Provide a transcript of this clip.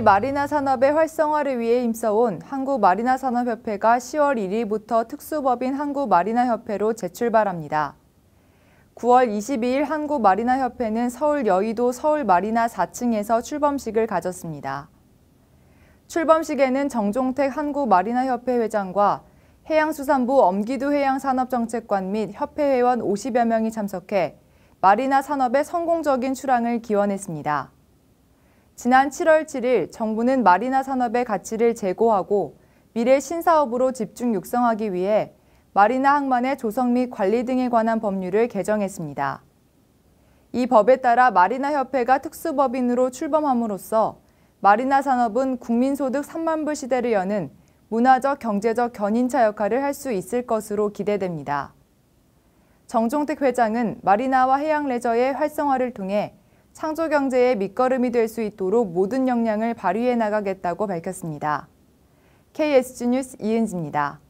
마리나 산업의 활성화를 위해 힘써온 한국마리나산업협회가 10월 1일부터 특수법인 한국마리나협회로 재출발합니다. 9월 22일 한국마리나협회는 서울 여의도 서울마리나 4층에서 출범식을 가졌습니다. 출범식에는 정종택 한국마리나협회 회장과 해양수산부 엄기두 해양산업정책관 및 협회 회원 50여 명이 참석해 마리나 산업의 성공적인 출항을 기원했습니다. 지난 7월 7일 정부는 마리나 산업의 가치를 제고하고 미래 신사업으로 집중 육성하기 위해 마리나 항만의 조성 및 관리 등에 관한 법률을 개정했습니다. 이 법에 따라 마리나 협회가 특수법인으로 출범함으로써 마리나 산업은 국민소득 3만 불 시대를 여는 문화적 경제적 견인차 역할을 할 수 있을 것으로 기대됩니다. 정종택 회장은 마리나와 해양 레저의 활성화를 통해 창조 경제의 밑거름이 될 수 있도록 모든 역량을 발휘해 나가겠다고 밝혔습니다. KSG 뉴스 이은지입니다.